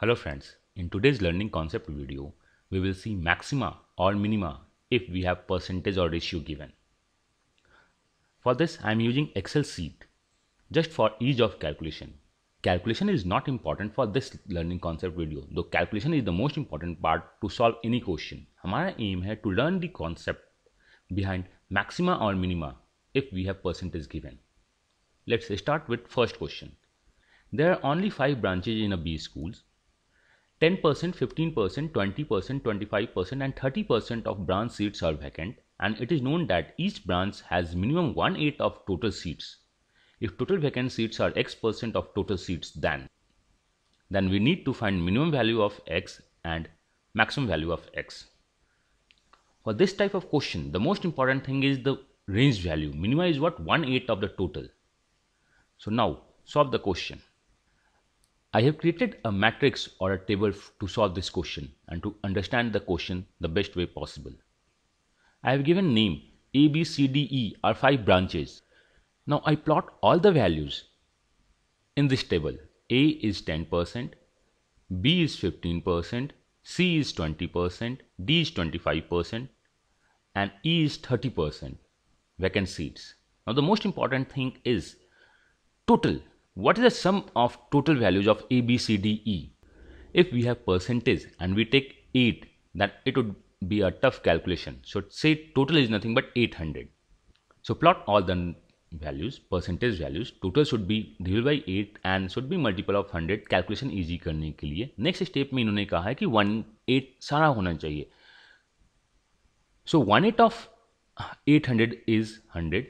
Hello friends, in today's learning concept video, we will see maxima or minima if we have percentage or ratio given. For this, I am using Excel sheet just for ease of calculation. Calculation is not important for this learning concept video, though calculation is the most important part to solve any question. Our aim is to learn the concept behind maxima or minima if we have percentage given. Let's start with first question. There are only 5 branches in a B schools 10%, 15%, 20%, 25% and 30% of branch seats are vacant and it is known that each branch has minimum 1 8 of total seats. If total vacant seats are x percent of total seats then, then we need to find minimum value of x and maximum value of x. For this type of question, the most important thing is the range value. Minimum is what 1 8 of the total. So now solve the question. I have created a matrix or a table to solve this question and to understand the question the best way possible. I have given name A, B, C, D, E are 5 branches. Now I plot all the values in this table. A is 10%, B is 15%, C is 20%, D is 25%, and E is 30% vacant seats. Now the most important thing is total what is the sum of total values of A, B, C, D, E? If we have percentage and we take 8, then it would be a tough calculation. So say total is nothing but 800. So plot all the values, percentage values. Total should be divided by 8 and should be multiple of 100 Calculation easy करने के लिए Next step में इन्होंने कहा है कि one eight सारा होना चाहिए So one eight of 800 is hundred.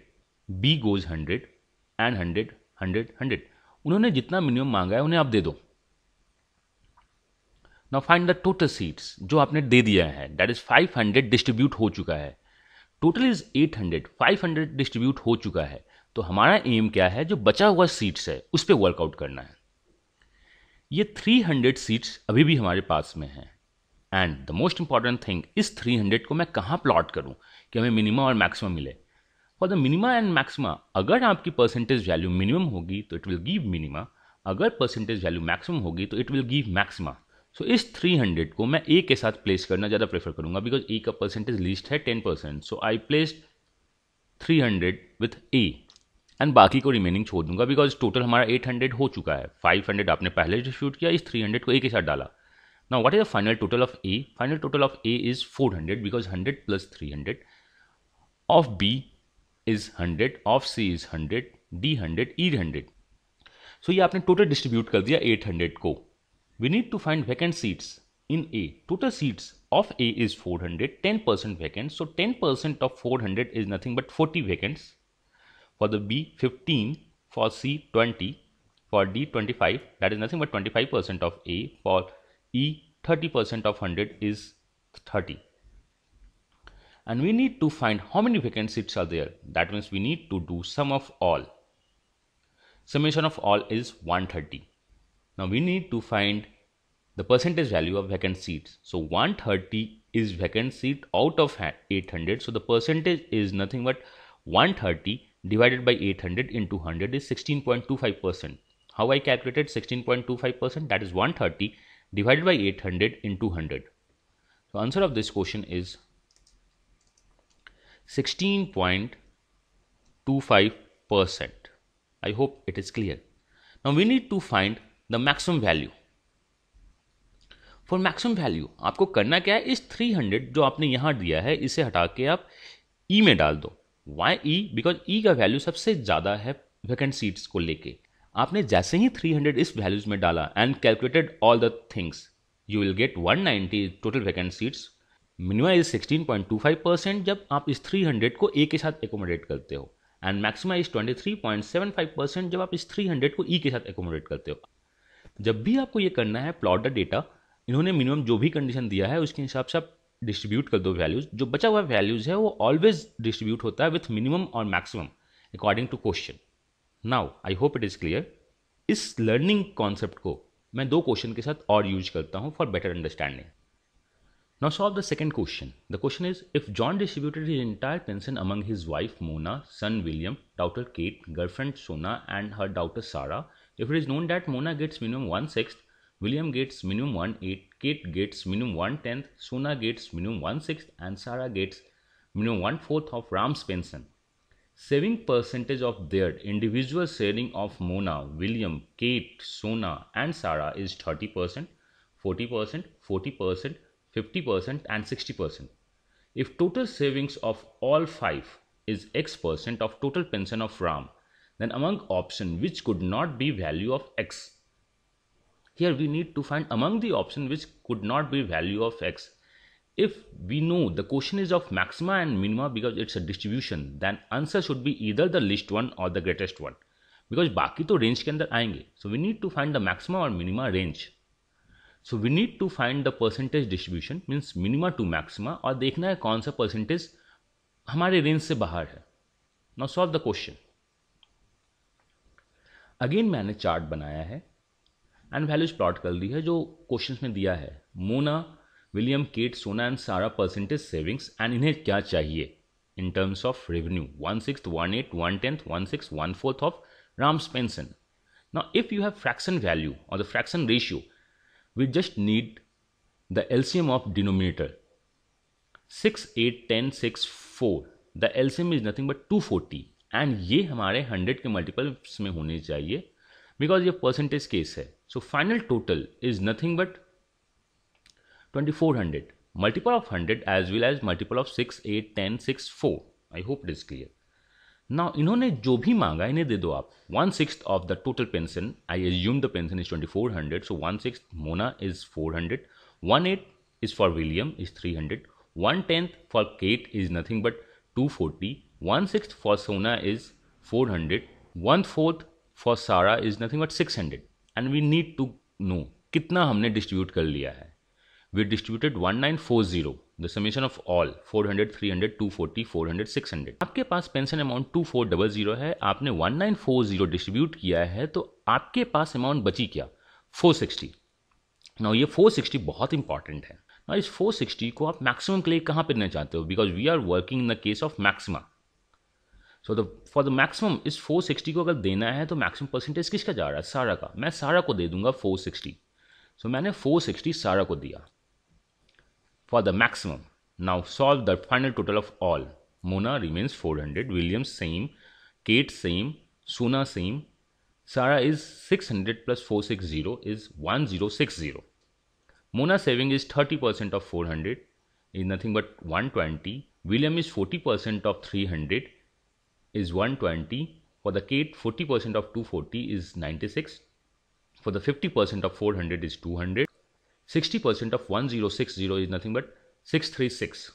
B goes goes उन्होंने जितना मिनिमम मांगा है उन्हें आप दे दो now find the total seats जो आपने दे दिया है दैट इज 500 डिस्ट्रीब्यूट हो चुका है टोटल इज 800 500 डिस्ट्रीब्यूट हो चुका है तो हमारा एम क्या है जो बचा हुआ सीट्स है उस पर वर्कआउट करना है ये 300 सीट्स अभी भी हमारे पास में हैं and the most important thing इस 300 को मैं कहाँ प्लॉट करूँ कि हमें मिनिमम और मैक्सिमम मिले for the minima and maxima अगर आपकी परसेंटेज वैल्यू मिनिमम होगी तो इट विल गिव मिनिमा अगर परसेंटेज वैल्यू मैक्सिमम होगी तो it will give maxima so इस 300 को मैं ए के साथ प्लेस करना ज़्यादा प्रेफर करूंगा बिकॉज ए का परसेंटेज लिस्ट है 10 percent so I place 300 hundred with A and बाकी को रिमेनिंग छोड़ दूंगा बिकॉज टोटल हमारा 800 हो चुका है 500 आपने पहले डिस्ट्रीब्यूट किया इस 300 को ए के साथ डाला ना what is the final total of A final total of A is 400 because 100 plus 300 of B is 100 of c is 100 d 100 e 100 so ye aapne total distribute kar 800 ko we need to find vacant seats in a total seats of a is 400 10% vacant so 10% of 400 is nothing but 40 vacants for the b 15 for c 20 for d 25 that is nothing but 25% of a for e 30% of 100 is 30 and we need to find how many vacant seats are there. That means we need to do sum of all. Summation of all is 130. Now we need to find the percentage value of vacant seats. So 130 is vacant seat out of 800. So the percentage is nothing but 130 divided by 800 into 100 is 16.25%. How I calculated 16.25% that is 130 divided by 800 into 100. So answer of this question is 16.25%. I hope it is clear. Now we need to find the maximum value. For maximum value आपको करना क्या है इस 300 जो आपने यहां दिया है इसे हटा के आप ई e में डाल दो वाई ई बिकॉज ई का वैल्यू सबसे ज़्यादा है वैकेंट सीट्स को लेके आपने जैसे ही 300 इस वैल्यूज में डाला and calculated all the things you will get 190 total vacant seats minima is 16.25 percent जब आप इस 300 को ए के साथ एकोमोडेट करते हो एंड मैक्सिमा इज 23.75 परसेंट जब आप इस 300 को ई e के साथ एकोमोडेट करते हो जब भी आपको ये करना है प्लॉट द डेटा इन्होंने मिनिमम जो भी कंडीशन दिया है उसके हिसाब से आप डिस्ट्रीब्यूट कर दो वैल्यूज जो बचा हुआ वैल्यूज है वो ऑलवेज डिस्ट्रीब्यूट होता है विथ मिनिमम और maximum according to question now I hope it is clear इस लर्निंग कॉन्सेप्ट को मैं दो क्वेश्चन के साथ और यूज करता हूँ for better understanding Now solve the second question. The question is if John distributed his entire pension among his wife Mona, son William, daughter Kate, girlfriend Sona, and her daughter Sarah, if it is known that Mona gets minimum one sixth, William gets minimum one eighth, Kate gets minimum one tenth, Sona gets minimum one sixth, and Sarah gets minimum one fourth of Ram's pension. Saving percentage of their individual saving of Mona, William, Kate, Sona, and Sarah is 30%, 40%, 40%. 50% and 60%. If total savings of all five is x percent of total pension of Ram, then among option which could not be value of x. Here we need to find among the option which could not be value of x. If we know the question is of maxima and minima because it's a distribution, then answer should be either the least one or the greatest one. Because baki to range ke andar aayenge. So we need to find the maxima or minima range. So we need to find the percentage distribution means minima to maxima और देखना है कौन सा percentage हमारे range से बाहर है now solve the question again मैंने चार्ट बनाया है एंड वैल्यूज प्लॉट कर दी है जो क्वेश्चन में दिया है Mona William Kate Sona and Sara percentage savings and इन्हें क्या चाहिए in terms of revenue one six one eight one tenth one six one fourth of Ram's pension now if you have fraction value और the fraction ratio we just need the LCM of denominator 6, 8, 4. The LCM is nothing but 240 and ये हमारे 100 के multiples में होने चाहिए because ये percentage case है. So final total is nothing but 2400 multiple of 100 as well as multiple of 6, 8, 4. I hope it is clear. ना इन्होंने जो भी मांगा इन्हें दे दो आप one six of the total pension I assume the pension is twenty four hundred so one six Mona is four hundred one eight is for William is three hundred one tenth for Kate is nothing but two forty one six for Sona is four hundred one fourth for Sara is nothing but six hundred and we need to know कितना हमने distribute कर लिया है we distributed 1940 the summation of all 400 300 240 400 600 आपके पास pension amount 2400 है आपने 1940 distribute किया है तो आपके पास अमाउंट बची क्या 460 नाउ ये 460 बहुत इंपॉर्टेंट है ना इस 460 को आप मैक्सिमम के लिए कहाँ पे लेना चाहते हो because we are working in the case of maxima so the for the maximum इस 460 को अगर देना है तो मैक्सिमम परसेंटेज किसका जा रहा है सारा का मैं सारा को दे दूंगा 460 सो so, मैंने 460 सारा को दिया for the maximum. Now solve the final total of all. Mona remains 400, Williams same, Kate same, Suna same, Sarah is 600 plus 460 is 1060. Mona saving is 30% of 400 is nothing but 120. William is 40% of 300 is 120. For the Kate, 40% of 240 is 96. For the 50% of 400 is 200. 60% of 1060 is nothing but 636.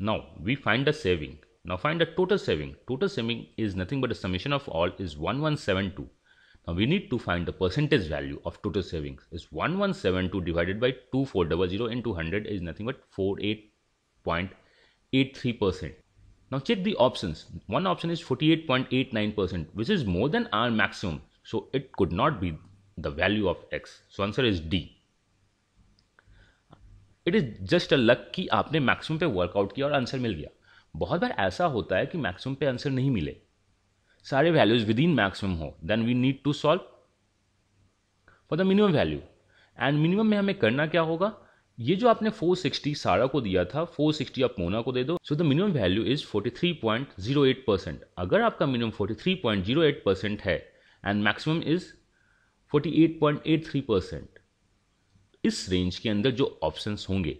Now we find the saving. Now find the total saving. Total saving is nothing but the summation of all is 1172. Now we need to find the percentage value of total savings. Is 1172 divided by 2400 into 100 is nothing but 48.83%. Now check the options. One option is 48.89% which is more than our maximum. So it could not be the value of x. So answer is D. It is just a luck कि आपने maximum पे workout किया और answer मिल गया बहुत बार ऐसा होता है कि मैक्सिमम पे आंसर नहीं मिले सारे वैल्यूज विद इन मैक्सिमम हो then we need to solve for the minimum value and minimum में हमें करना क्या होगा ये जो आपने 460 सारा को दिया था 460 आप मोना को दे दो so the minimum value is 43.08 percent अगर आपका मिनिमम 43.08 परसेंट है एंड मैक्सिमम इज 48.83 परसेंट इस रेंज के अंदर जो ऑप्शंस होंगे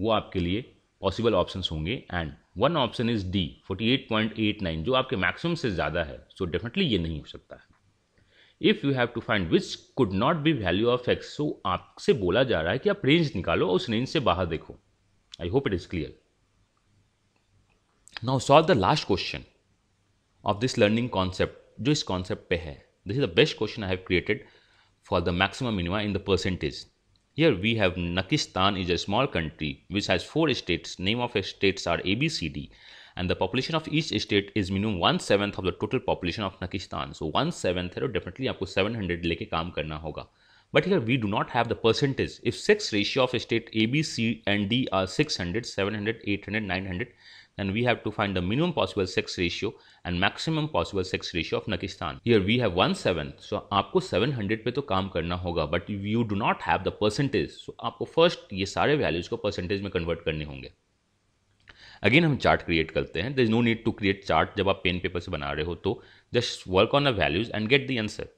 वो आपके लिए पॉसिबल ऑप्शंस होंगे and one option is D 48.89 जो आपके मैक्सिमम से ज़्यादा है सो so डेफिनेटली ये नहीं हो सकता है if you have to find which could not be value of X so आपसे बोला जा रहा है कि आप रेंज निकालो उस रेंज से बाहर देखो I hope it is clear now solve the last question of this learning concept जो इस कॉन्सेप्ट पे है this is the best question I have created for the maximum minima in the percentage here we have Nakistan is a small country which has four states. Name of states are ABCD and the population of each state is minimum one seventh of the total population of Nakistan. So one seventh here definitely you have to 700. But here we do not have the percentage. If six ratio of a state ABC and D are 600, 700, 800, 900, and we have to find the minimum possible sex ratio and maximum possible sex ratio of Pakistan. Here we have 1 7th, so aapko 700 pe to kaam karna hoga, but you do not have the percentage, so aapko first ye sare values ko percentage mein convert karne honge. Again, हम chart create करते हैं there is no need to create chart जब आप pen paper से बना रहे हो तो just work on the values and get the answer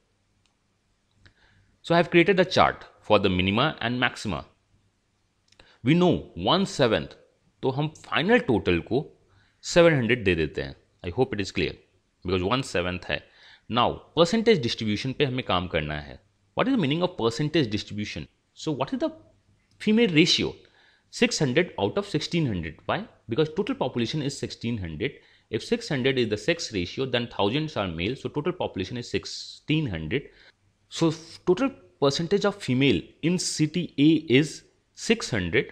so I have created the chart for the minima and maxima we know one तो हम final total को 700 दे देते हैं I hope it is clear because one seventh है now percentage distribution पे हमें काम करना है what is the meaning of percentage distribution so what is the female ratio 600 out of sixteen hundred why because total population is sixteen hundred if six hundred is the sex ratio than thousands are male so total population is sixteen hundred so total percentage of female in city A is six hundred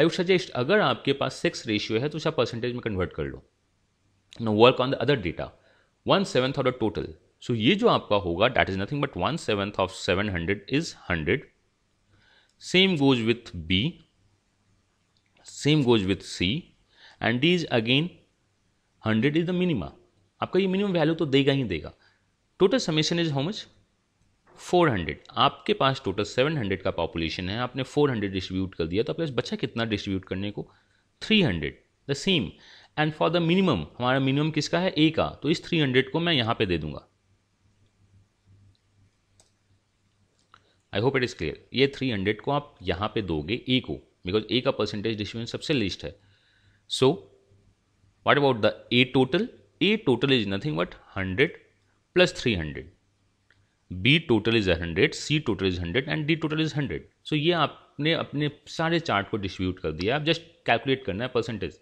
I would suggest अगर आपके पास six ratio है तो उसे percentage में convert कर लो no work on the other data one seventh of the total so ये जो आपका होगा that is nothing but one seventh of seven hundred is hundred same goes with B same goes with C and D is again hundred is the minima आपका ये minimum value तो देगा ही देगा total summation is how much 400 आपके पास total 700 का population है आपने 400 डिस्ट्रीब्यूट कर दिया तो आपके पास बचा कितना डिस्ट्रीब्यूट करने को 300 the same and for the minimum हमारा मिनिमम किसका है ए का तो इस 300 को मैं यहाँ पे दे दूंगा I hope it is clear ये 300 को आप यहाँ पे दोगे ए को बिकॉज ए का परसेंटेज डिस्ट्रीब्यूशन सबसे लिस्ट है so what about the A total A total is nothing but hundred plus three hundred B total is hundred C total is hundred and D total is hundred so ये आपने अपने सारे chart को distribute कर दिया आप just calculate करना है percentage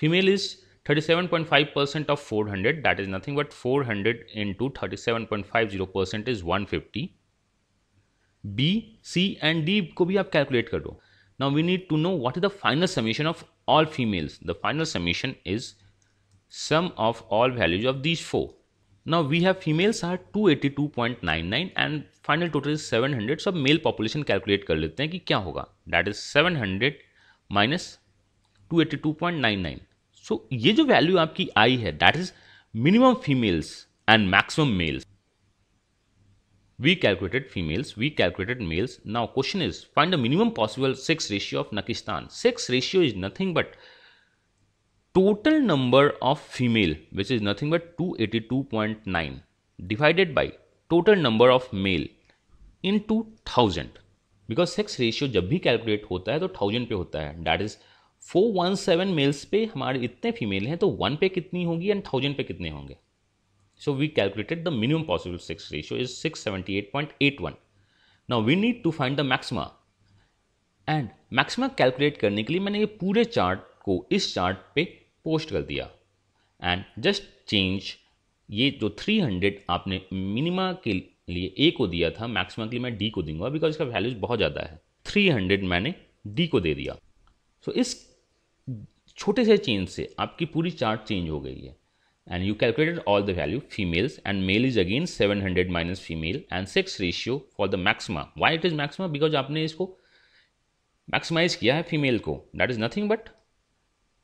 female is thirty seven point five percent of four hundred that is nothing but four hundred into thirty seven point five zero percent is one fifty B C and D को भी आप calculate कर दो now we need to know what is the final summation of all females the final summation is sum of all values of these four Now we have females are 282.99 and final total is 700 So male population calculate कर लेते हैं कि क्या होगा That is 700 282.99 So ये जो value आपकी आई है that is minimum females and maximum males. we calculated females, we calculated males. Now question is find the minimum possible sex ratio of Nakistan. Sex ratio is nothing but total number of female which is nothing but two eighty two point nine divided by total number of male into thousand because sex ratio जब भी calculate होता है तो thousand पे होता है that is four one seven males पे हमारे इतने फीमेल हैं तो वन पे कितनी होगी एंड थाउजेंड पे कितने होंगे so we calculated the minimum possible sex ratio is six seventy eight point eight one now we need to find the maxima and maxima calculate करने के लिए मैंने ये पूरे चार्ट को इस चार्ट पे पोस्ट कर दिया एंड जस्ट चेंज ये जो 300 आपने मिनिमा के लिए ए को दिया था मैक्सिमा के लिए मैं डी को दूंगा बिकॉज इसका वैल्यूज बहुत ज़्यादा है 300 मैंने डी को दे दिया सो so, इस छोटे से चेंज से आपकी पूरी चार्ट चेंज हो गई है and you calculated all the value females and male is again 700 minus female and sex ratio for the maxima why it is maxima because आपने इसको मैक्सिमाइज किया है फीमेल को that is nothing but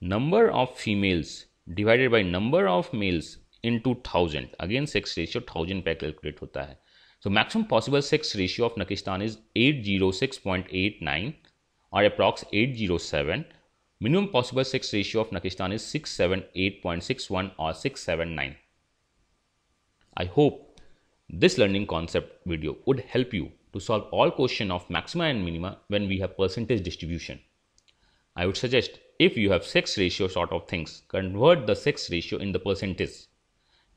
number of females divided by number of males into thousand. Again, sex ratio thousand per calculate होता है. So maximum possible sex ratio of Nakistan is 806.89 or approx 807. Minimum possible sex ratio of Nakistan is 678.61 or 679. I hope this learning concept video would help you to solve all question of maxima and minima when we have percentage distribution. I would suggest if you have sex ratio sort of things, convert the sex ratio in the percentage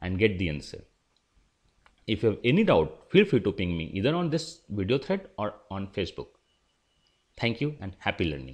and get the answer. If you have any doubt, feel free to ping me either on this video thread or on Facebook. Thank you and happy learning.